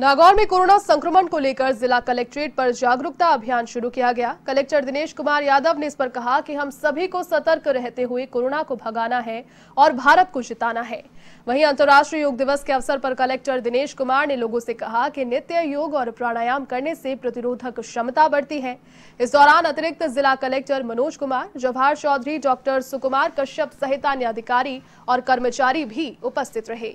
नागौर में कोरोना संक्रमण को लेकर जिला कलेक्ट्रेट पर जागरूकता अभियान शुरू किया गया कलेक्टर दिनेश कुमार यादव ने इस पर कहा कि हम सभी को सतर्क रहते हुए कोरोना को भगाना है और भारत को जिताना है वहीं अंतर्राष्ट्रीय योग दिवस के अवसर पर कलेक्टर दिनेश कुमार ने लोगों से कहा कि नित्य योग और प्राणायाम करने से प्रतिरोधक क्षमता बढ़ती है इस दौरान अतिरिक्त जिला कलेक्टर मनोज कुमार जवाहर चौधरी डॉक्टर सुकुमार कश्यप सहित अन्य अधिकारी और कर्मचारी भी उपस्थित रहे